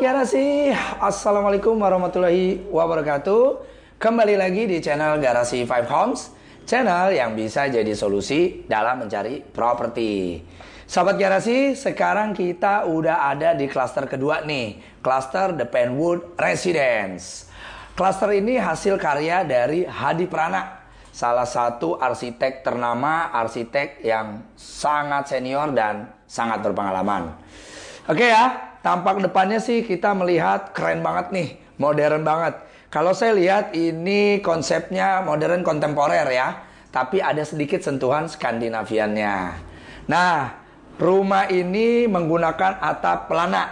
Kiara sih. Assalamualaikum warahmatullahi wabarakatuh. Kembali lagi di channel Garasi Five Homes, channel yang bisa jadi solusi dalam mencari properti. Sahabat Garasi, sekarang kita udah ada di klaster kedua nih, klaster The Penwood Residence. Klaster ini hasil karya dari Hadi Prana, salah satu arsitek ternama, arsitek yang sangat senior dan sangat berpengalaman. Oke ya, tampak depannya sih kita melihat keren banget nih, modern banget. Kalau saya lihat ini konsepnya modern kontemporer ya, tapi ada sedikit sentuhan Skandinaviannya. Nah, rumah ini menggunakan atap pelana.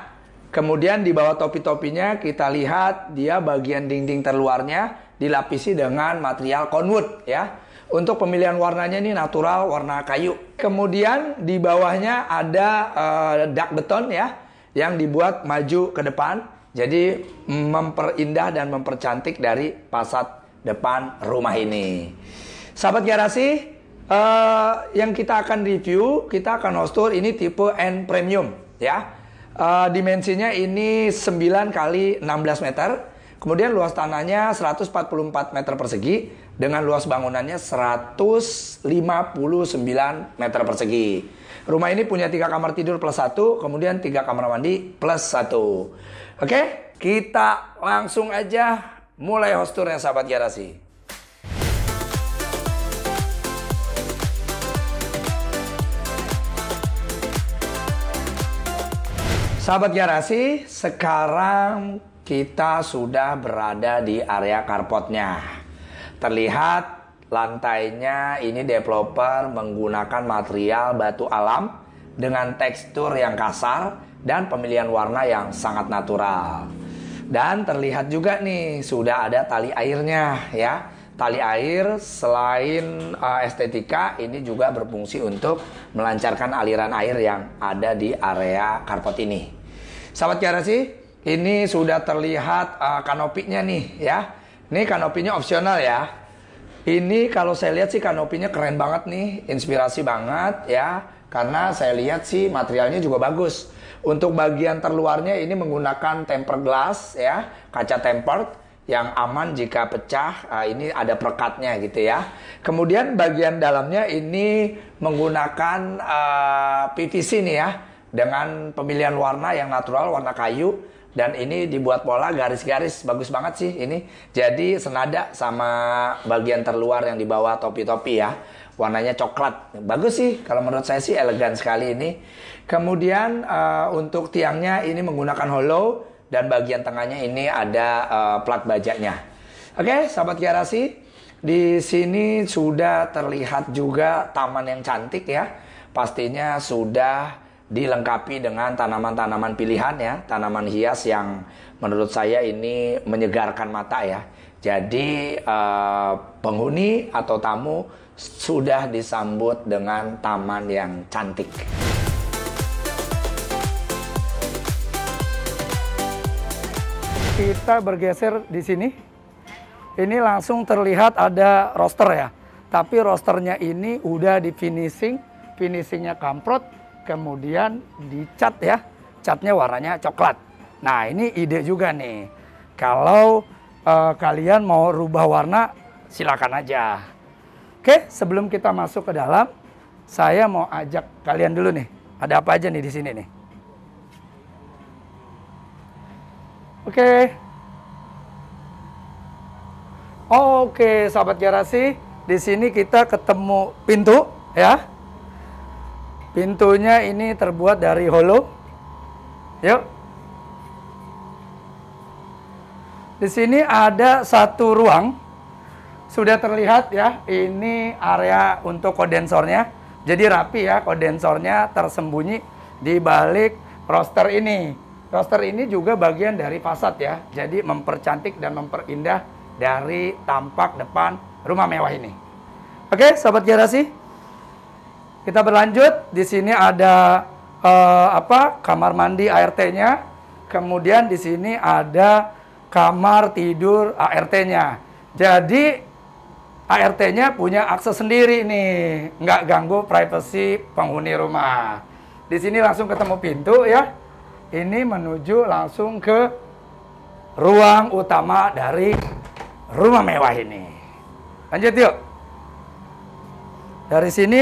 Kemudian di bawah topi-topinya kita lihat dia bagian dinding terluarnya dilapisi dengan material konwood ya. Untuk pemilihan warnanya ini natural warna kayu. Kemudian di bawahnya ada uh, eh, dak beton ya yang dibuat maju ke depan jadi memperindah dan mempercantik dari pasat depan rumah ini. Sahabat garasi, uh, yang kita akan review, kita akan hostur ini tipe N premium ya. Uh, dimensinya ini 9 kali 16 meter. Kemudian luas tanahnya 144 meter persegi dengan luas bangunannya 159 meter persegi. Rumah ini punya tiga kamar tidur plus satu, kemudian tiga kamar mandi plus satu. Oke, kita langsung aja mulai hosturnya sahabat garasi. Sahabat garasi, sekarang kita sudah berada di area carportnya. Terlihat lantainya ini developer menggunakan material batu alam dengan tekstur yang kasar dan pemilihan warna yang sangat natural. Dan terlihat juga nih sudah ada tali airnya ya. Tali air selain uh, estetika ini juga berfungsi untuk melancarkan aliran air yang ada di area karpet ini. Sahabat garasi, ini sudah terlihat uh, kanopinya nih ya ini kanopinya opsional ya. Ini kalau saya lihat sih kanopinya keren banget nih, inspirasi banget ya. Karena saya lihat sih materialnya juga bagus. Untuk bagian terluarnya ini menggunakan tempered glass ya, kaca tempered yang aman jika pecah. Ah, ini ada perekatnya gitu ya. Kemudian bagian dalamnya ini menggunakan uh, PVC nih ya dengan pemilihan warna yang natural warna kayu dan ini dibuat pola garis-garis bagus banget sih ini jadi senada sama bagian terluar yang dibawa topi-topi ya warnanya coklat bagus sih kalau menurut saya sih elegan sekali ini kemudian uh, untuk tiangnya ini menggunakan hollow dan bagian tengahnya ini ada uh, plat bajaknya oke okay, sahabat garasi di sini sudah terlihat juga taman yang cantik ya pastinya sudah dilengkapi dengan tanaman-tanaman pilihan ya, tanaman hias yang menurut saya ini menyegarkan mata ya. Jadi eh, penghuni atau tamu sudah disambut dengan taman yang cantik. Kita bergeser di sini. Ini langsung terlihat ada roster ya. Tapi rosternya ini udah di finishing, finishingnya kamprot, kemudian dicat ya, catnya warnanya coklat. Nah ini ide juga nih, kalau uh, kalian mau rubah warna silakan aja. Oke, sebelum kita masuk ke dalam, saya mau ajak kalian dulu nih, ada apa aja nih di sini nih. Oke. Oke, sahabat garasi, di sini kita ketemu pintu ya. Pintunya ini terbuat dari hollow. Yuk. Di sini ada satu ruang. Sudah terlihat ya, ini area untuk kondensornya. Jadi rapi ya, kondensornya tersembunyi di balik roster ini. Roster ini juga bagian dari fasad ya. Jadi mempercantik dan memperindah dari tampak depan rumah mewah ini. Oke, sahabat garasi, kita berlanjut, di sini ada uh, apa? kamar mandi ART-nya. Kemudian di sini ada kamar tidur ART-nya. Jadi ART-nya punya akses sendiri nih, nggak ganggu privasi penghuni rumah. Di sini langsung ketemu pintu ya. Ini menuju langsung ke ruang utama dari rumah mewah ini. Lanjut yuk. Dari sini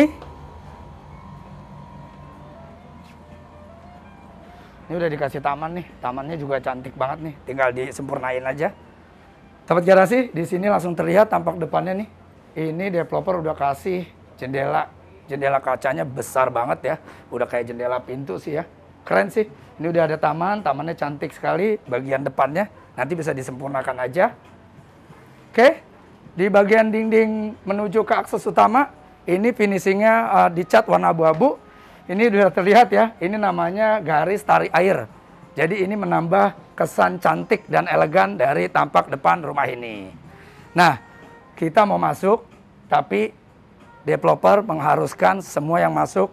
Ini udah dikasih taman nih, tamannya juga cantik banget nih, tinggal disempurnain aja. Tempat garasi di sini langsung terlihat tampak depannya nih. Ini developer udah kasih jendela, jendela kacanya besar banget ya, udah kayak jendela pintu sih ya. Keren sih. Ini udah ada taman, tamannya cantik sekali bagian depannya. Nanti bisa disempurnakan aja. Oke. Di bagian dinding menuju ke akses utama, ini finishingnya uh, dicat warna abu-abu ini sudah terlihat ya, ini namanya garis tarik air. Jadi ini menambah kesan cantik dan elegan dari tampak depan rumah ini. Nah, kita mau masuk, tapi developer mengharuskan semua yang masuk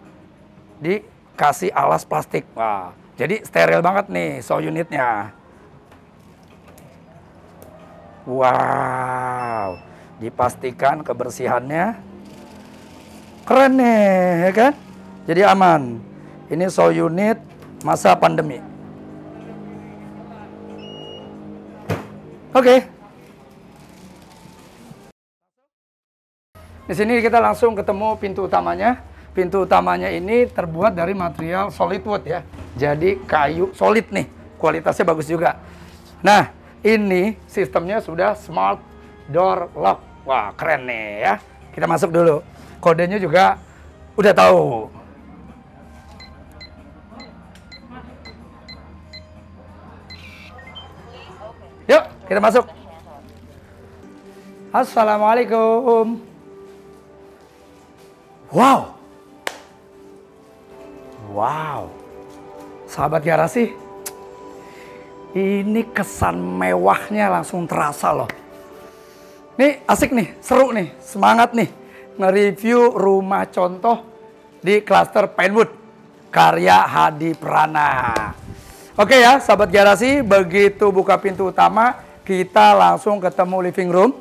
dikasih alas plastik. Wah, jadi steril banget nih so unitnya. Wow, dipastikan kebersihannya keren nih, ya kan? Jadi aman. Ini show unit masa pandemi. Oke. Okay. Di sini kita langsung ketemu pintu utamanya. Pintu utamanya ini terbuat dari material solid wood ya. Jadi kayu solid nih. Kualitasnya bagus juga. Nah, ini sistemnya sudah smart door lock. Wah, keren nih ya. Kita masuk dulu. Kodenya juga udah tahu. Kita masuk. Assalamualaikum. Wow. Wow. Sahabat garasi, ini kesan mewahnya langsung terasa loh. Nih asik nih, seru nih, semangat nih. Nge-review rumah contoh di klaster Pinewood. Karya Hadi Prana. Oke ya, sahabat garasi, begitu buka pintu utama, kita langsung ketemu living room.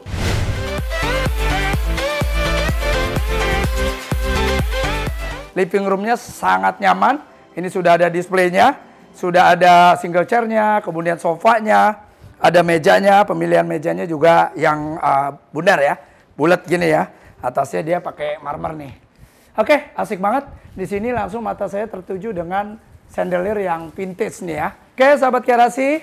Living roomnya sangat nyaman. Ini sudah ada displaynya, sudah ada single chairnya, kemudian sofanya, ada mejanya, pemilihan mejanya juga yang uh, bundar ya, bulat gini ya. Atasnya dia pakai marmer nih. Oke, asik banget. Di sini langsung mata saya tertuju dengan sandalier yang vintage nih ya. Oke, sahabat kerasi,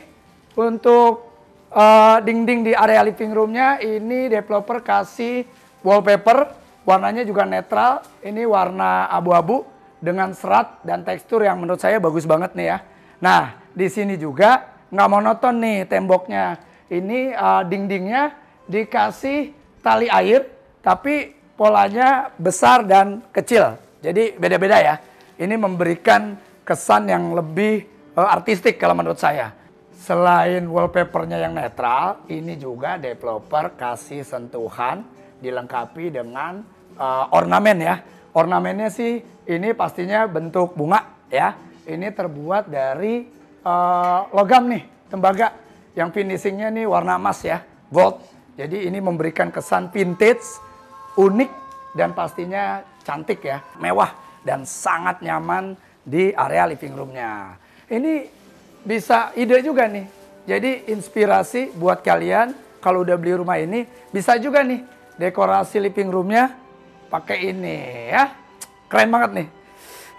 untuk uh, dinding di area living roomnya ini developer kasih wallpaper warnanya juga netral ini warna abu-abu dengan serat dan tekstur yang menurut saya bagus banget nih ya nah di sini juga nggak monoton nih temboknya ini uh, dindingnya dikasih tali air tapi polanya besar dan kecil jadi beda-beda ya ini memberikan kesan yang lebih uh, artistik kalau menurut saya Selain wallpapernya yang netral, ini juga developer kasih sentuhan dilengkapi dengan uh, ornamen ya. Ornamennya sih ini pastinya bentuk bunga ya. Ini terbuat dari uh, logam nih, tembaga. Yang finishingnya nih warna emas ya, gold. Jadi ini memberikan kesan vintage, unik, dan pastinya cantik ya. Mewah dan sangat nyaman di area living roomnya. Ini bisa ide juga nih. Jadi inspirasi buat kalian kalau udah beli rumah ini bisa juga nih dekorasi living roomnya pakai ini ya. Keren banget nih.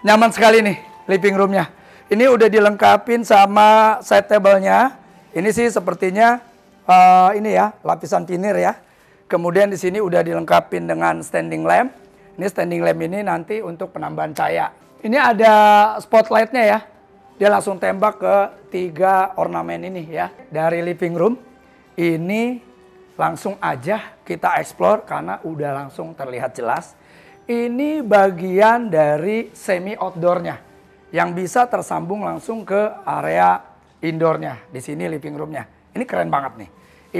Nyaman sekali nih living roomnya. Ini udah dilengkapin sama side table-nya. Ini sih sepertinya uh, ini ya lapisan pinir ya. Kemudian di sini udah dilengkapi dengan standing lamp. Ini standing lamp ini nanti untuk penambahan cahaya. Ini ada spotlightnya ya. Dia langsung tembak ke tiga ornamen ini ya. Dari living room ini langsung aja kita explore karena udah langsung terlihat jelas. Ini bagian dari semi outdoornya yang bisa tersambung langsung ke area indoornya. Di sini living roomnya. Ini keren banget nih.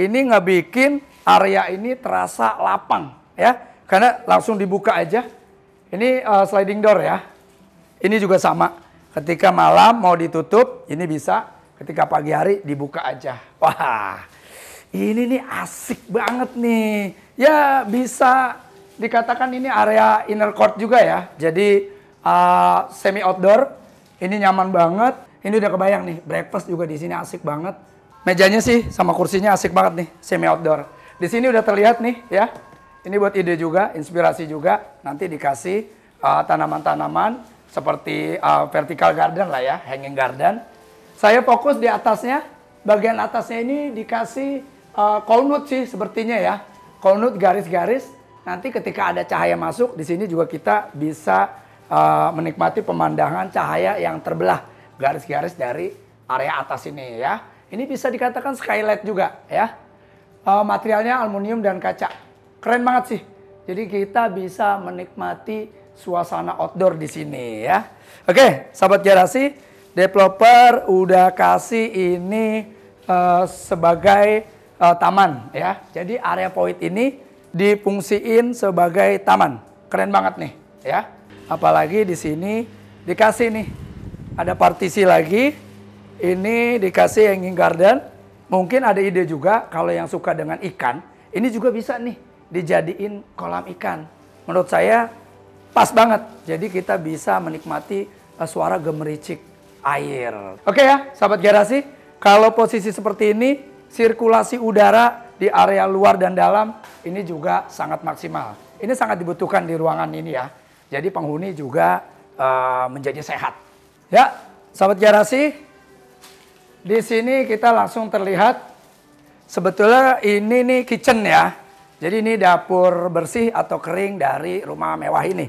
Ini ngebikin area ini terasa lapang ya. Karena langsung dibuka aja. Ini uh, sliding door ya. Ini juga sama. Ketika malam mau ditutup, ini bisa. Ketika pagi hari dibuka aja. Wah, ini nih asik banget nih. Ya bisa dikatakan ini area inner court juga ya. Jadi uh, semi outdoor, ini nyaman banget. Ini udah kebayang nih, breakfast juga di sini asik banget. Mejanya sih sama kursinya asik banget nih, semi outdoor. Di sini udah terlihat nih ya. Ini buat ide juga, inspirasi juga. Nanti dikasih uh, tanaman-tanaman. Uh, tanaman -tanaman seperti uh, vertical garden lah ya, hanging garden. Saya fokus di atasnya, bagian atasnya ini dikasih uh, colnut sih sepertinya ya. Colnut garis-garis. Nanti ketika ada cahaya masuk di sini juga kita bisa uh, menikmati pemandangan cahaya yang terbelah garis-garis dari area atas ini ya. Ini bisa dikatakan skylight juga ya. Uh, materialnya aluminium dan kaca. Keren banget sih. Jadi kita bisa menikmati suasana outdoor di sini ya. Oke, sahabat garasi, developer udah kasih ini uh, sebagai uh, taman ya. Jadi area void ini dipungsiin sebagai taman. Keren banget nih ya. Apalagi di sini dikasih nih ada partisi lagi. Ini dikasih yang ingin garden. Mungkin ada ide juga kalau yang suka dengan ikan, ini juga bisa nih dijadiin kolam ikan. Menurut saya pas banget. Jadi kita bisa menikmati uh, suara gemericik air. Oke ya, sahabat garasi, kalau posisi seperti ini, sirkulasi udara di area luar dan dalam ini juga sangat maksimal. Ini sangat dibutuhkan di ruangan ini ya. Jadi penghuni juga uh, menjadi sehat. Ya, sahabat garasi, di sini kita langsung terlihat sebetulnya ini nih kitchen ya. Jadi ini dapur bersih atau kering dari rumah mewah ini.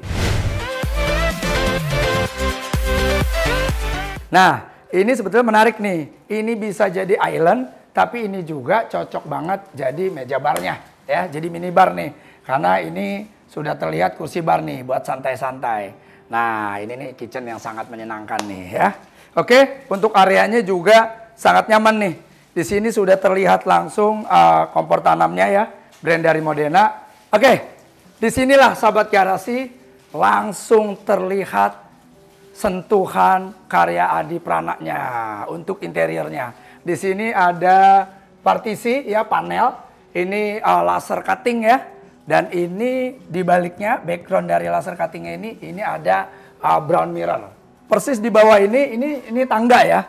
Nah, ini sebetulnya menarik nih. Ini bisa jadi island, tapi ini juga cocok banget jadi meja barnya. ya. Jadi minibar nih. Karena ini sudah terlihat kursi bar nih buat santai-santai. Nah, ini nih kitchen yang sangat menyenangkan nih ya. Oke, untuk areanya juga sangat nyaman nih. Di sini sudah terlihat langsung uh, kompor tanamnya ya brand dari Modena. Oke, disinilah sahabat garasi langsung terlihat sentuhan karya Adi Pranaknya untuk interiornya. Di sini ada partisi ya panel, ini uh, laser cutting ya. Dan ini dibaliknya background dari laser cuttingnya ini ini ada uh, brown mirror. Persis di bawah ini ini ini tangga ya.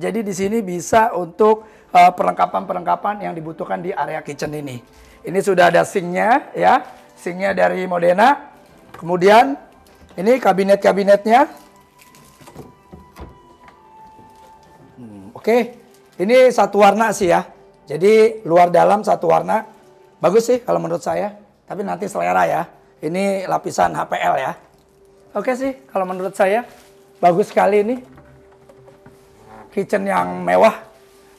Jadi di sini bisa untuk eh, perlengkapan-perlengkapan uh, yang dibutuhkan di area kitchen ini. Ini sudah ada sinknya ya, sinknya dari Modena. Kemudian ini kabinet-kabinetnya. Hmm, Oke, okay. ini satu warna sih ya. Jadi luar dalam satu warna. Bagus sih kalau menurut saya. Tapi nanti selera ya. Ini lapisan HPL ya. Oke sih kalau menurut saya. Bagus sekali ini. Kitchen yang mewah.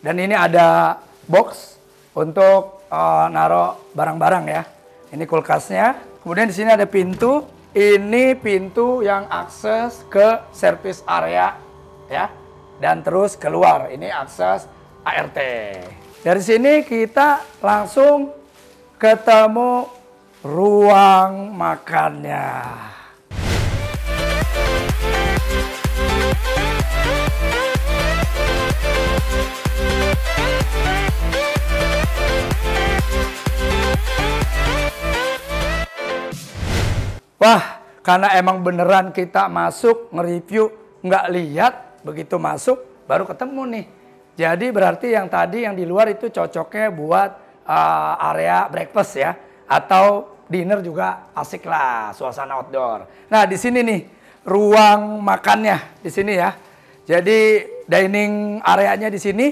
Dan ini ada box untuk uh, eh, naruh barang-barang ya. Ini kulkasnya. Kemudian di sini ada pintu. Ini pintu yang akses ke service area ya. Dan terus keluar. Ini akses ART. Dari sini kita langsung ketemu ruang makannya. Wah, karena emang beneran kita masuk nge-review, nggak lihat, begitu masuk baru ketemu nih. Jadi berarti yang tadi yang di luar itu cocoknya buat uh, area breakfast ya atau dinner juga asik lah suasana outdoor. Nah, di sini nih ruang makannya di sini ya. Jadi dining areanya di sini.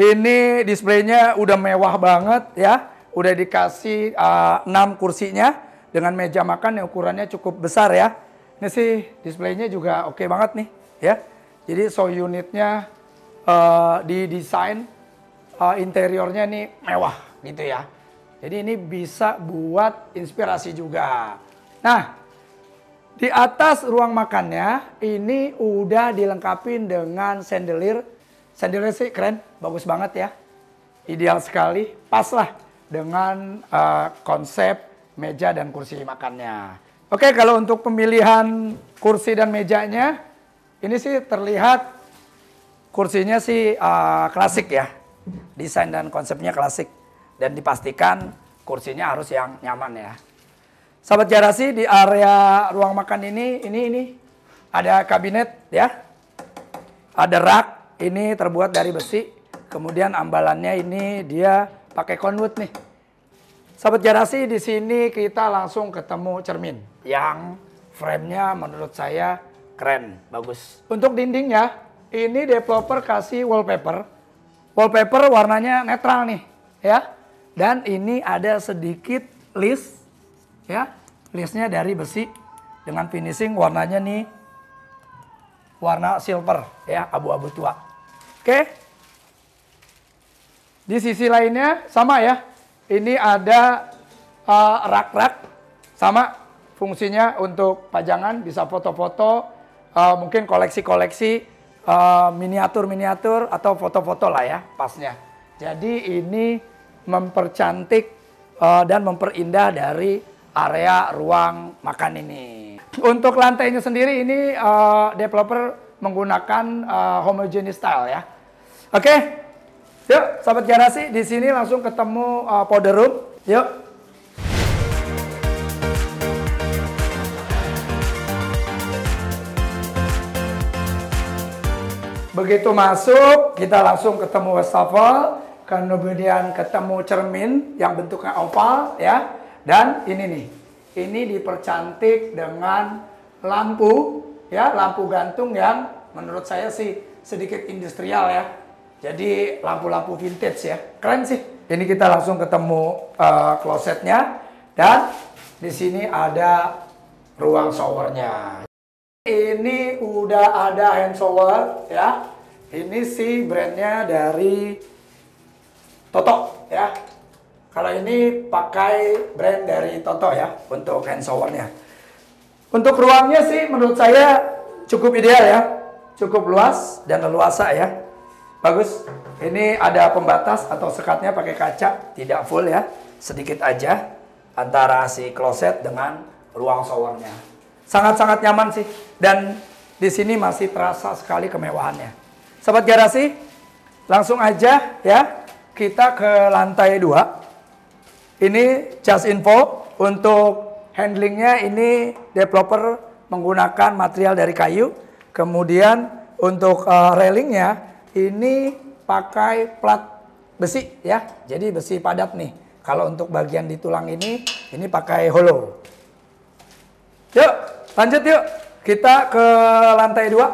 Ini displaynya udah mewah banget ya. Udah dikasih uh, eh, 6 kursinya dengan meja makan yang ukurannya cukup besar ya. Ini sih displaynya juga oke okay banget nih ya. Jadi so unitnya uh, di desain uh, interiornya ini mewah gitu ya. Jadi ini bisa buat inspirasi juga. Nah, di atas ruang makannya ini udah dilengkapi dengan sandelier. Sandelier sih keren, bagus banget ya. Ideal sekali, pas lah dengan uh, konsep meja dan kursi makannya. Oke, kalau untuk pemilihan kursi dan mejanya, ini sih terlihat kursinya sih uh, klasik ya. Desain dan konsepnya klasik. Dan dipastikan kursinya harus yang nyaman ya. Sahabat garasi di area ruang makan ini, ini ini ada kabinet ya. Ada rak, ini terbuat dari besi. Kemudian ambalannya ini dia pakai konwood nih Sahabat garasi di sini kita langsung ketemu cermin yang frame-nya menurut saya keren, bagus. Untuk dindingnya, ini developer kasih wallpaper. Wallpaper warnanya netral nih, ya. Dan ini ada sedikit list, ya. Listnya dari besi dengan finishing warnanya nih warna silver, ya, abu-abu tua. Oke. Di sisi lainnya sama ya, ini ada eh, rak-rak uh, sama fungsinya untuk pajangan bisa foto-foto uh, mungkin koleksi-koleksi miniatur eh, miniatur-miniatur atau foto-foto lah ya pasnya jadi ini mempercantik uh, dan memperindah dari area ruang makan ini untuk lantainya sendiri ini uh, developer menggunakan uh, style ya oke okay. Yuk, sahabat garasi, di sini langsung ketemu uh, powder room. Yuk. Begitu masuk, kita langsung ketemu wastafel, kemudian ketemu cermin yang bentuknya oval ya. Dan ini nih, ini dipercantik dengan lampu ya, lampu gantung yang menurut saya sih sedikit industrial ya jadi lampu-lampu vintage ya. Keren sih. Ini kita langsung ketemu uh, klosetnya dan di sini ada ruang showernya. Ini udah ada hand shower ya. Ini sih brandnya dari Toto ya. Kalau ini pakai brand dari Toto ya untuk hand showernya. Untuk ruangnya sih menurut saya cukup ideal ya. Cukup luas dan leluasa ya. Bagus. Ini ada pembatas atau sekatnya pakai kaca, tidak full ya, sedikit aja antara si kloset dengan ruang showernya. Sangat-sangat nyaman sih. Dan di sini masih terasa sekali kemewahannya. Sobat garasi, langsung aja ya kita ke lantai dua. Ini just info untuk handlingnya ini developer menggunakan material dari kayu. Kemudian untuk uh, railingnya ini pakai plat besi ya. Jadi besi padat nih. Kalau untuk bagian di tulang ini, ini pakai hollow. Yuk, lanjut yuk. Kita ke lantai dua.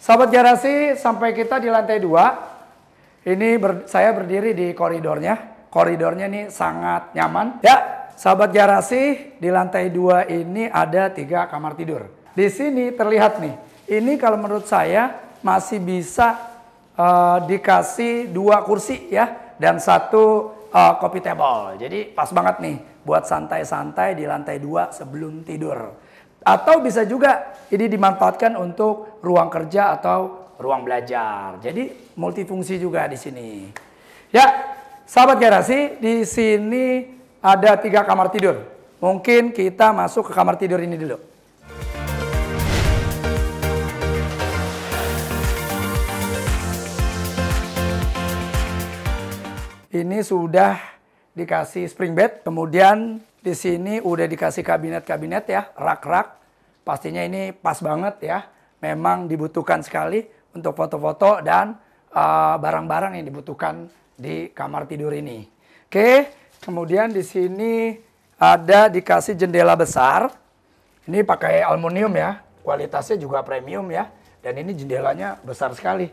Sahabat garasi, sampai kita di lantai dua. Ini ber, saya berdiri di koridornya. Koridornya ini sangat nyaman. Ya, sahabat garasi, di lantai dua ini ada tiga kamar tidur. Di sini terlihat nih. Ini kalau menurut saya masih bisa uh, dikasih dua kursi ya dan satu uh, kopi table. Jadi pas banget nih buat santai-santai di lantai dua sebelum tidur. Atau bisa juga ini dimanfaatkan untuk ruang kerja atau ruang belajar. Jadi multifungsi juga di sini. Ya, sahabat garasi, di sini ada tiga kamar tidur. Mungkin kita masuk ke kamar tidur ini dulu. Ini sudah dikasih spring bed, kemudian di sini udah dikasih kabinet-kabinet ya, rak-rak. Pastinya ini pas banget ya. Memang dibutuhkan sekali untuk foto-foto dan eh, barang-barang uh, yang dibutuhkan di kamar tidur ini. Oke, kemudian di sini ada dikasih jendela besar. Ini pakai aluminium ya, kualitasnya juga premium ya. Dan ini jendelanya besar sekali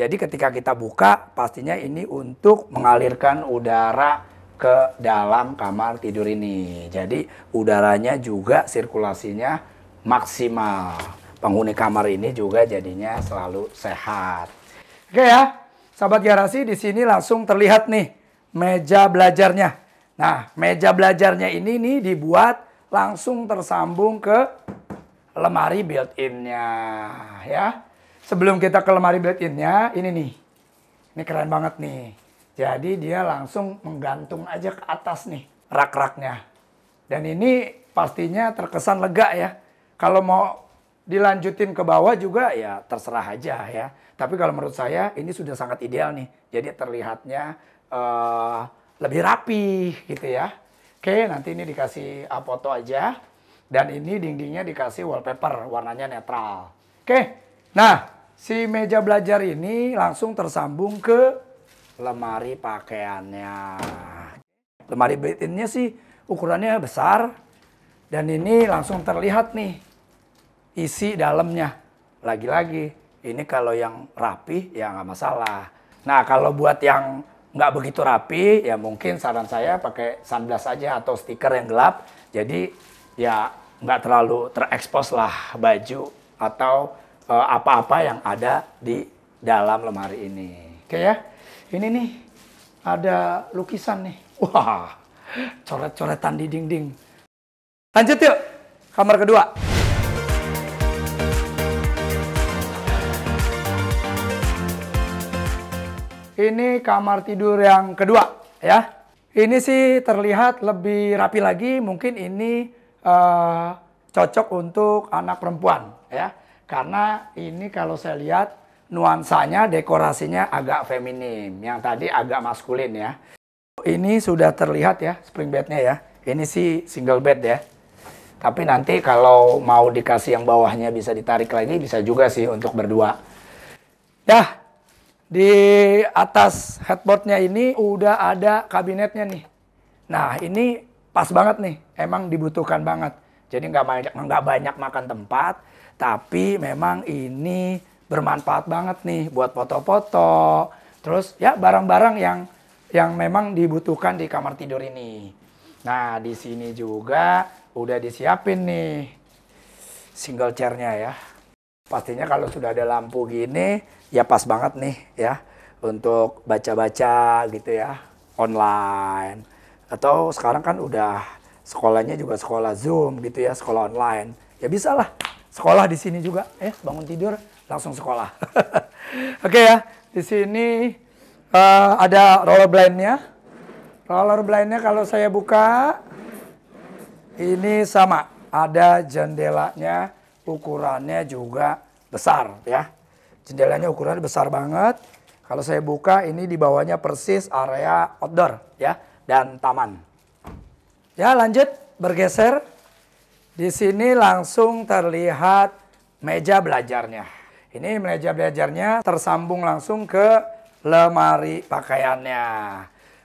jadi ketika kita buka pastinya ini untuk mengalirkan udara ke dalam kamar tidur ini. Jadi udaranya juga sirkulasinya maksimal. Penghuni kamar ini juga jadinya selalu sehat. Oke ya, sahabat garasi di sini langsung terlihat nih meja belajarnya. Nah, meja belajarnya ini nih dibuat langsung tersambung ke lemari built-in-nya ya sebelum kita ke lemari built in ini nih. Ini keren banget nih. Jadi dia langsung menggantung aja ke atas nih rak-raknya. Dan ini pastinya terkesan lega ya. Kalau mau dilanjutin ke bawah juga ya terserah aja ya. Tapi kalau menurut saya ini sudah sangat ideal nih. Jadi terlihatnya uh, lebih rapi gitu ya. Oke, nanti ini dikasih eh, foto aja. Dan ini dindingnya dikasih wallpaper warnanya netral. Oke, Nah, si meja belajar ini langsung tersambung ke lemari pakaiannya. Lemari built-innya sih ukurannya besar dan ini langsung terlihat nih isi dalamnya. Lagi-lagi, ini kalau yang rapi ya nggak masalah. Nah, kalau buat yang nggak begitu rapi, ya mungkin saran saya pakai sunblast aja atau stiker yang gelap. Jadi ya nggak terlalu terekspos lah baju atau Eh, apa-apa yang ada di dalam lemari ini. Oke ya. Ini nih ada lukisan nih. Wah, coret-coretan di dinding. Lanjut yuk, kamar kedua. Ini kamar tidur yang kedua ya. Ini sih terlihat lebih rapi lagi, mungkin ini uh, cocok untuk anak perempuan ya. Karena ini kalau saya lihat nuansanya dekorasinya agak feminim. Yang tadi agak maskulin ya. Ini sudah terlihat ya spring bednya ya. Ini sih single bed ya. Tapi nanti kalau mau dikasih yang bawahnya bisa ditarik lagi bisa juga sih untuk berdua. Dah, di atas headboardnya ini udah ada kabinetnya nih. Nah ini pas banget nih, emang dibutuhkan banget. Jadi nggak banyak nggak banyak makan tempat, tapi memang ini bermanfaat banget nih buat foto-foto. Terus ya barang-barang yang yang memang dibutuhkan di kamar tidur ini. Nah, di sini juga udah disiapin nih single chairnya ya. Pastinya kalau sudah ada lampu gini, ya pas banget nih ya untuk baca-baca gitu ya online. Atau sekarang kan udah sekolahnya juga sekolah Zoom gitu ya, sekolah online. Ya bisalah sekolah di sini juga ya bangun tidur langsung sekolah oke okay, ya di sini uh, ada roller blindnya roller blindnya kalau saya buka ini sama ada jendelanya ukurannya juga besar ya jendelanya ukurannya besar banget kalau saya buka ini di bawahnya persis area outdoor ya dan taman ya lanjut bergeser di sini langsung terlihat meja belajarnya. Ini meja belajarnya tersambung langsung ke lemari pakaiannya.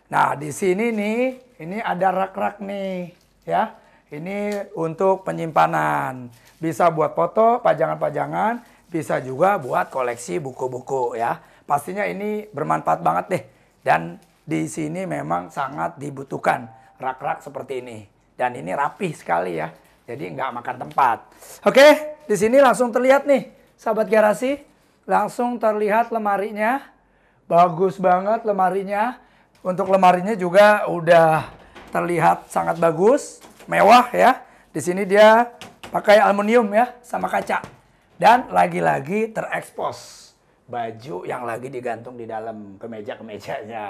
Nah, di sini nih, ini ada rak-rak nih, ya. Ini untuk penyimpanan. Bisa buat foto, pajangan-pajangan, bisa juga buat koleksi buku-buku ya. Pastinya ini bermanfaat banget deh. Dan di sini memang sangat dibutuhkan rak-rak seperti ini. Dan ini rapi sekali ya. Jadi nggak makan tempat. Oke, di sini langsung terlihat nih, sahabat garasi. Langsung terlihat lemarinya. Bagus banget lemarinya. Untuk lemarinya juga udah terlihat sangat bagus. Mewah ya. Di sini dia pakai aluminium ya, sama kaca. Dan lagi-lagi terekspos baju yang lagi digantung di dalam kemeja-kemejanya.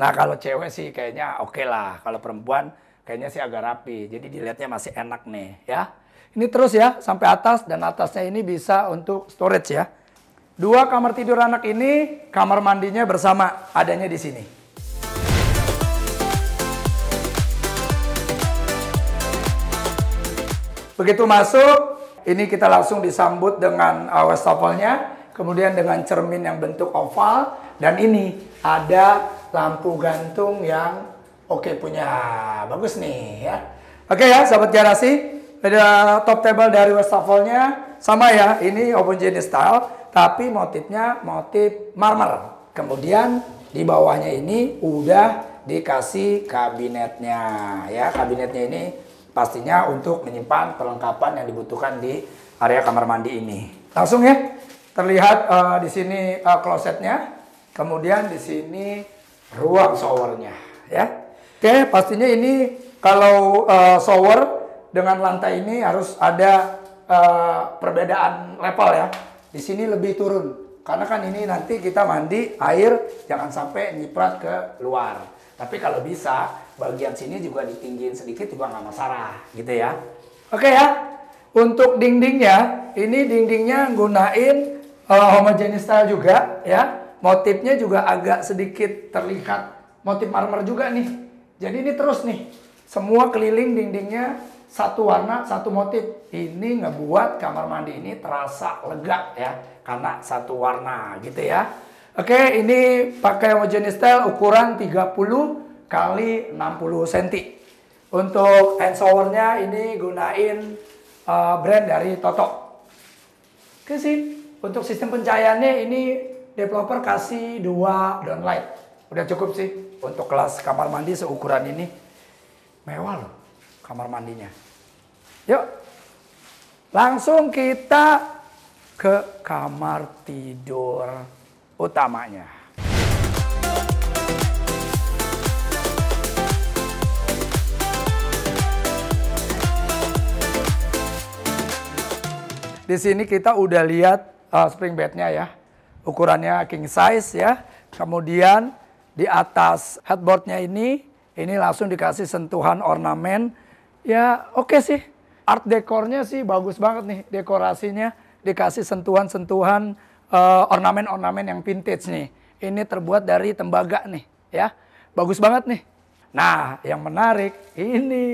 Nah kalau cewek sih kayaknya oke okay lah. Kalau perempuan kayaknya sih agak rapi. Jadi dilihatnya masih enak nih ya. Ini terus ya sampai atas dan atasnya ini bisa untuk storage ya. Dua kamar tidur anak ini kamar mandinya bersama adanya di sini. Begitu masuk, ini kita langsung disambut dengan uh, wastafelnya, kemudian dengan cermin yang bentuk oval dan ini ada lampu gantung yang Oke punya, bagus nih ya. Oke ya sahabat garasi, ada top table dari wastafelnya sama ya, ini open jenis style tapi motifnya motif marmer. Kemudian di bawahnya ini udah dikasih kabinetnya ya, kabinetnya ini pastinya untuk menyimpan perlengkapan yang dibutuhkan di area kamar mandi ini. Langsung ya, terlihat uh, di sini uh, klosetnya, kemudian di sini ruang showernya ya. Oke, pastinya ini kalau uh, shower dengan lantai ini harus ada uh, perbedaan level ya. Di sini lebih turun. Karena kan ini nanti kita mandi air jangan sampai nyiprat ke luar. Tapi kalau bisa bagian sini juga ditinggiin sedikit juga nggak masalah gitu ya. Oke ya. Untuk dindingnya, ini dindingnya gunain uh, homogenis style juga ya. Motifnya juga agak sedikit terlihat motif marmer juga nih jadi ini terus nih, semua keliling dindingnya satu warna, satu motif. Ini ngebuat kamar mandi ini terasa lega ya, karena satu warna gitu ya. Oke, ini pakai homogeneous style ukuran 30 kali 60 cm. Untuk hand showernya ini gunain uh, brand dari Toto. Oke sih, untuk sistem pencahayaannya ini developer kasih dua downlight Udah cukup sih untuk kelas kamar mandi seukuran ini. Mewah loh kamar mandinya. Yuk, langsung kita ke kamar tidur utamanya. Di sini kita udah lihat uh, spring bednya ya, ukurannya king size ya. Kemudian di atas headboardnya ini, ini langsung dikasih sentuhan ornamen. Ya oke okay sih, art dekornya sih bagus banget nih dekorasinya. Dikasih sentuhan-sentuhan uh, ornamen-ornamen yang vintage nih. Ini terbuat dari tembaga nih ya. Bagus banget nih. Nah yang menarik ini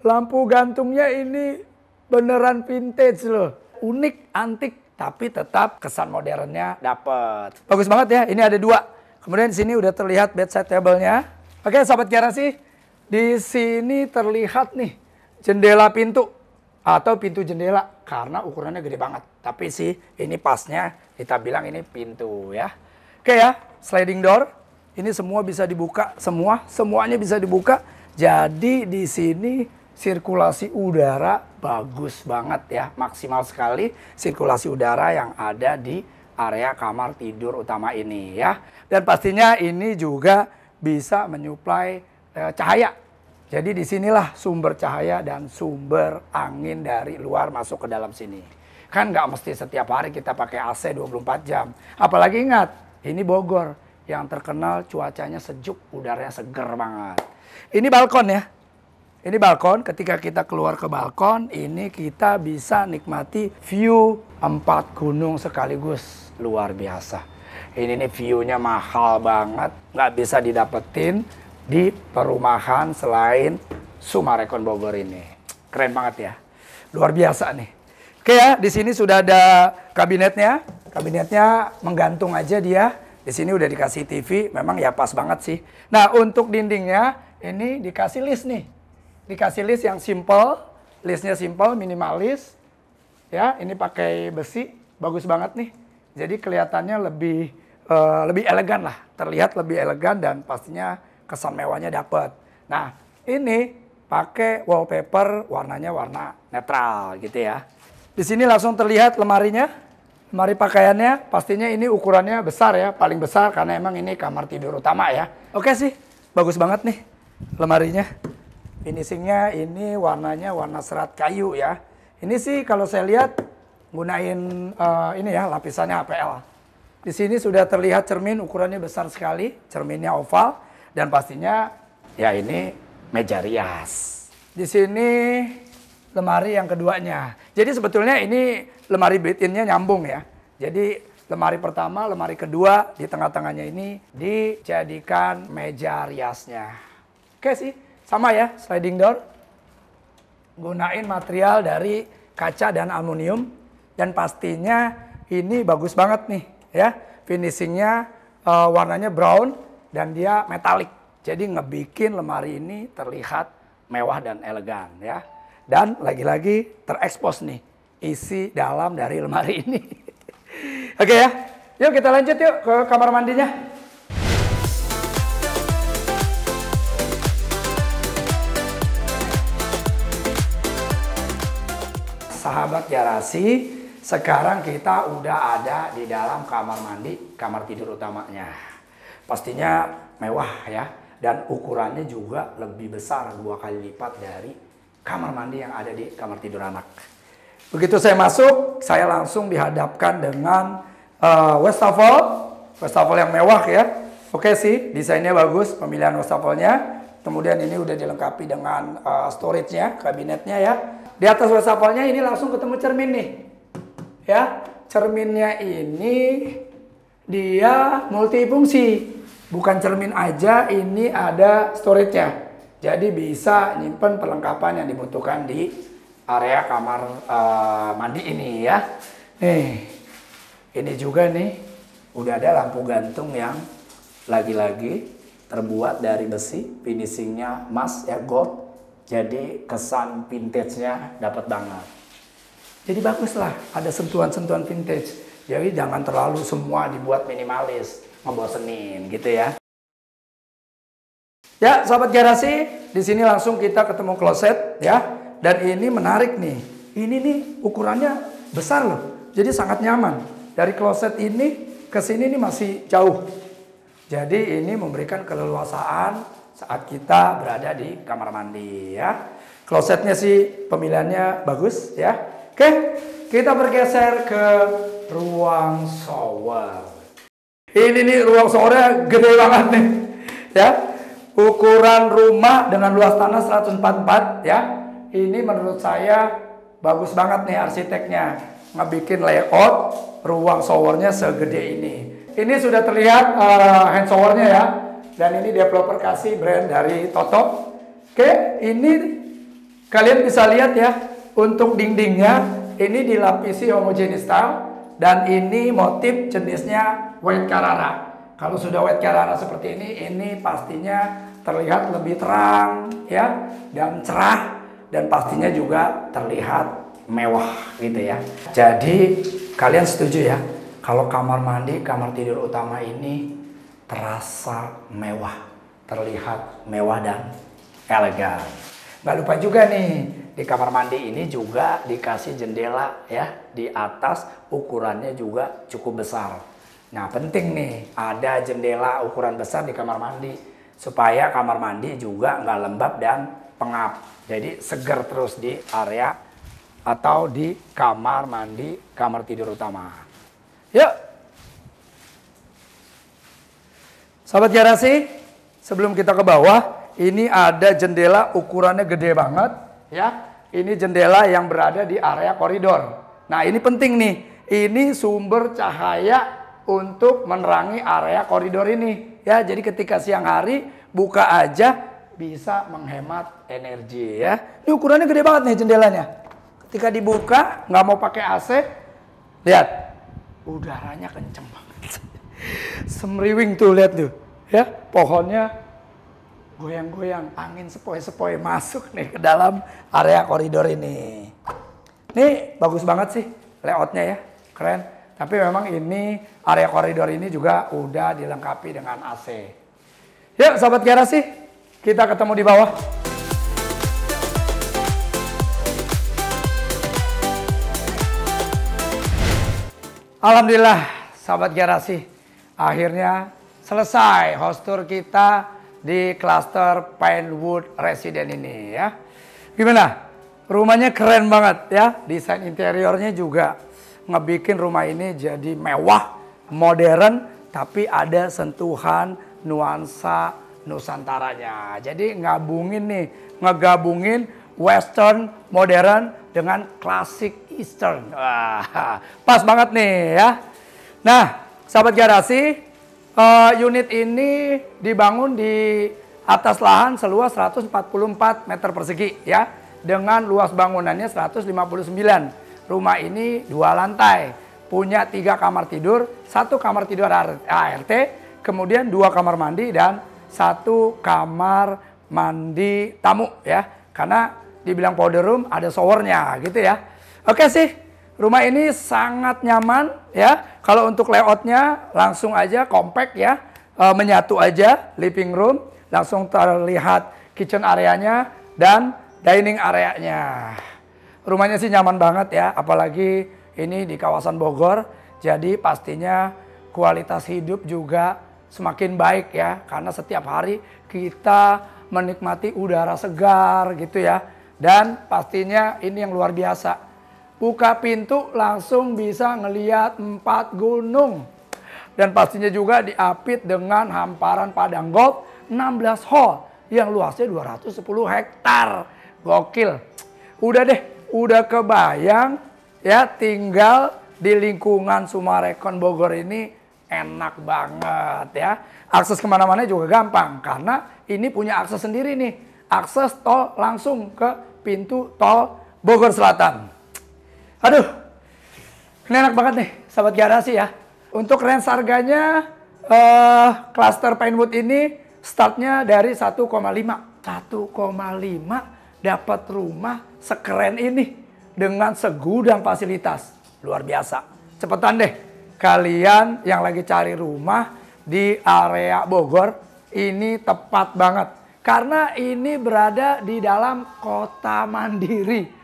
lampu gantungnya ini beneran vintage loh. Unik, antik, tapi tetap kesan modernnya dapet. Bagus banget ya, ini ada dua Kemudian di sini udah terlihat bedside table-nya. Oke, sahabat garasi, di sini terlihat nih jendela pintu atau pintu jendela karena ukurannya gede banget. Tapi sih ini pasnya kita bilang ini pintu ya. Oke ya, sliding door. Ini semua bisa dibuka semua, semuanya bisa dibuka. Jadi di sini sirkulasi udara bagus banget ya, maksimal sekali sirkulasi udara yang ada di area kamar tidur utama ini ya. Dan pastinya ini juga bisa menyuplai e, cahaya. Jadi disinilah sumber cahaya dan sumber angin dari luar masuk ke dalam sini. Kan nggak mesti setiap hari kita pakai AC 24 jam. Apalagi ingat, ini Bogor yang terkenal cuacanya sejuk, udaranya seger banget. Ini balkon ya. Ini balkon, ketika kita keluar ke balkon, ini kita bisa nikmati view empat gunung sekaligus luar biasa. Ini nih view-nya mahal banget, nggak bisa didapetin di perumahan selain Sumarekon Bogor ini. Keren banget ya. Luar biasa nih. Oke ya, di sini sudah ada kabinetnya. Kabinetnya menggantung aja dia. Di sini udah dikasih TV, memang ya pas banget sih. Nah, untuk dindingnya ini dikasih list nih. Dikasih list yang simple, listnya simple, minimalis. Ya, ini pakai besi, bagus banget nih. Jadi kelihatannya lebih uh, lebih elegan lah, terlihat lebih elegan dan pastinya kesan mewahnya dapat. Nah, ini pakai wallpaper warnanya warna netral gitu ya. Di sini langsung terlihat lemarinya. Lemari pakaiannya pastinya ini ukurannya besar ya, paling besar karena emang ini kamar tidur utama ya. Oke sih, bagus banget nih lemarinya. Finishingnya ini warnanya warna serat kayu ya. Ini sih kalau saya lihat gunain uh, ini ya lapisannya APL. Di sini sudah terlihat cermin ukurannya besar sekali, cerminnya oval dan pastinya ya ini meja rias. Di sini lemari yang keduanya. Jadi sebetulnya ini lemari built-innya nyambung ya. Jadi lemari pertama, lemari kedua di tengah-tengahnya ini dijadikan meja riasnya. Oke sih, sama ya sliding door. Gunain material dari kaca dan aluminium dan pastinya ini bagus banget nih ya finishingnya uh, warnanya brown dan dia metalik jadi ngebikin lemari ini terlihat mewah dan elegan ya dan lagi-lagi terekspos nih isi dalam dari lemari ini oke okay, ya yuk kita lanjut yuk ke kamar mandinya sahabat garasi sekarang kita udah ada di dalam kamar mandi, kamar tidur utamanya. Pastinya mewah ya, dan ukurannya juga lebih besar dua kali lipat dari kamar mandi yang ada di kamar tidur anak. Begitu saya masuk, saya langsung dihadapkan dengan uh, wastafel, wastafel yang mewah ya. Oke sih, desainnya bagus, pemilihan wastafelnya. Kemudian ini udah dilengkapi dengan uh, storage-nya, kabinetnya ya. Di atas wastafelnya ini langsung ketemu cermin nih ya cerminnya ini dia multifungsi bukan cermin aja ini ada storage-nya jadi bisa nyimpen perlengkapan yang dibutuhkan di area kamar uh, mandi ini ya nih ini juga nih udah ada lampu gantung yang lagi-lagi terbuat dari besi finishingnya emas ya gold jadi kesan vintage-nya dapat banget jadi baguslah ada sentuhan-sentuhan vintage. Jadi jangan terlalu semua dibuat minimalis, ngebosenin gitu ya. Ya, sahabat garasi, di sini langsung kita ketemu kloset ya. Dan ini menarik nih. Ini nih ukurannya besar loh. Jadi sangat nyaman. Dari kloset ini ke sini nih masih jauh. Jadi ini memberikan keleluasaan saat kita berada di kamar mandi ya. Klosetnya sih pemilihannya bagus ya Oke, kita bergeser ke ruang shower. Ini nih ruang showernya gede banget nih. Ya, ukuran rumah dengan luas tanah 144 ya. Ini menurut saya bagus banget nih arsiteknya ngebikin layout ruang showernya segede ini. Ini sudah terlihat uh, hand showernya ya. Dan ini developer kasih brand dari Toto. Oke, ini kalian bisa lihat ya untuk dindingnya ini dilapisi homogenis tile dan ini motif jenisnya white carrara. Kalau sudah white carrara seperti ini, ini pastinya terlihat lebih terang ya dan cerah dan pastinya juga terlihat mewah gitu ya. Jadi kalian setuju ya kalau kamar mandi, kamar tidur utama ini terasa mewah, terlihat mewah dan elegan. Gak lupa juga nih di kamar mandi ini juga dikasih jendela ya di atas ukurannya juga cukup besar. Nah penting nih ada jendela ukuran besar di kamar mandi supaya kamar mandi juga nggak lembab dan pengap. Jadi seger terus di area atau di kamar mandi kamar tidur utama. Yuk! Sahabat garasi, sebelum kita ke bawah, ini ada jendela ukurannya gede banget ya. Ini jendela yang berada di area koridor. Nah, ini penting nih. Ini sumber cahaya untuk menerangi area koridor ini ya. Jadi ketika siang hari buka aja bisa menghemat energi ya. Ini ukurannya gede banget nih jendelanya. Ketika dibuka nggak mau pakai AC, lihat udaranya kenceng banget. Semriwing tuh lihat tuh ya pohonnya goyang-goyang, angin sepoi-sepoi masuk nih ke dalam area koridor ini. Ini bagus banget sih layoutnya ya, keren. Tapi memang ini area koridor ini juga udah dilengkapi dengan AC. Yuk ya, sahabat garasi, kita ketemu di bawah. Alhamdulillah, sahabat garasi, akhirnya selesai hostur kita di klaster Pinewood Resident ini ya. Gimana? Rumahnya keren banget ya. Desain interiornya juga ngebikin rumah ini jadi mewah, modern, tapi ada sentuhan nuansa Nusantaranya. Jadi ngabungin nih, ngegabungin Western modern dengan klasik Eastern. Wah, pas banget nih ya. Nah, sahabat garasi, Uh, unit ini dibangun di atas lahan seluas 144 meter persegi ya dengan luas bangunannya 159. Rumah ini dua lantai, punya tiga kamar tidur, satu kamar tidur ART, kemudian dua kamar mandi dan satu kamar mandi tamu ya. Karena dibilang powder room ada showernya gitu ya. Oke sih, Rumah ini sangat nyaman ya. Kalau untuk layoutnya langsung aja compact ya, e, menyatu aja living room, langsung terlihat kitchen areanya dan dining areanya. Rumahnya sih nyaman banget ya, apalagi ini di kawasan Bogor. Jadi pastinya kualitas hidup juga semakin baik ya, karena setiap hari kita menikmati udara segar gitu ya. Dan pastinya ini yang luar biasa buka pintu langsung bisa ngeliat empat gunung. Dan pastinya juga diapit dengan hamparan padang golf 16 hole yang luasnya 210 hektar. Gokil. Udah deh, udah kebayang ya tinggal di lingkungan Sumarekon Bogor ini enak banget ya. Akses kemana-mana juga gampang karena ini punya akses sendiri nih. Akses tol langsung ke pintu tol Bogor Selatan. Aduh, ini enak banget nih, sahabat garasi ya. Untuk range harganya, uh, cluster Pinewood ini startnya dari 1,5. 1,5 dapat rumah sekeren ini dengan segudang fasilitas. Luar biasa. Cepetan deh, kalian yang lagi cari rumah di area Bogor, ini tepat banget. Karena ini berada di dalam kota mandiri.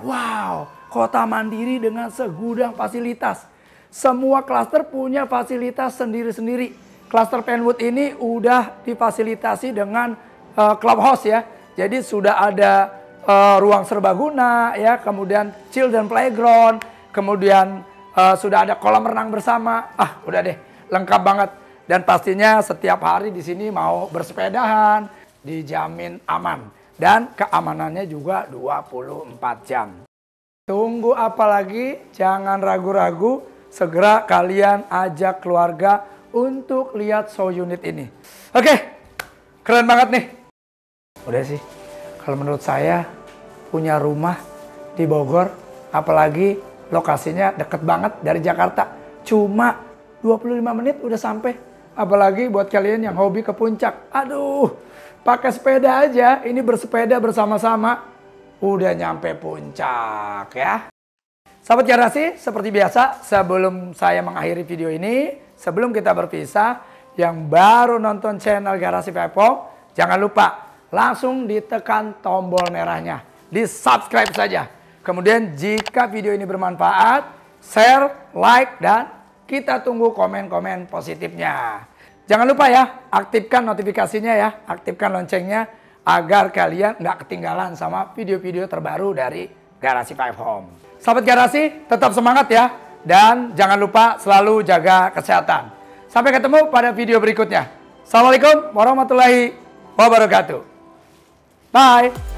Wow, kota mandiri dengan segudang fasilitas. Semua klaster punya fasilitas sendiri-sendiri. Klaster Penwood ini udah difasilitasi dengan uh, clubhouse ya. Jadi sudah ada uh, ruang serbaguna ya, kemudian children playground, kemudian uh, sudah ada kolam renang bersama. Ah, udah deh, lengkap banget. Dan pastinya setiap hari di sini mau bersepedahan, dijamin aman. Dan keamanannya juga 24 jam. Tunggu apa lagi? Jangan ragu-ragu, segera kalian ajak keluarga untuk lihat show unit ini. Oke, keren banget nih. Udah sih, kalau menurut saya punya rumah di Bogor, apalagi lokasinya deket banget dari Jakarta. Cuma 25 menit udah sampai. Apalagi buat kalian yang hobi ke puncak. Aduh, pakai sepeda aja. Ini bersepeda bersama-sama udah nyampe puncak ya. Sahabat garasi, seperti biasa sebelum saya mengakhiri video ini, sebelum kita berpisah, yang baru nonton channel Garasi Pepo jangan lupa langsung ditekan tombol merahnya. Di subscribe saja. Kemudian jika video ini bermanfaat, share, like, dan kita tunggu komen-komen positifnya. Jangan lupa ya, aktifkan notifikasinya ya, aktifkan loncengnya agar kalian nggak ketinggalan sama video-video terbaru dari Garasi 5 Home. Sahabat Garasi, tetap semangat ya. Dan jangan lupa selalu jaga kesehatan. Sampai ketemu pada video berikutnya. Assalamualaikum warahmatullahi wabarakatuh. Bye.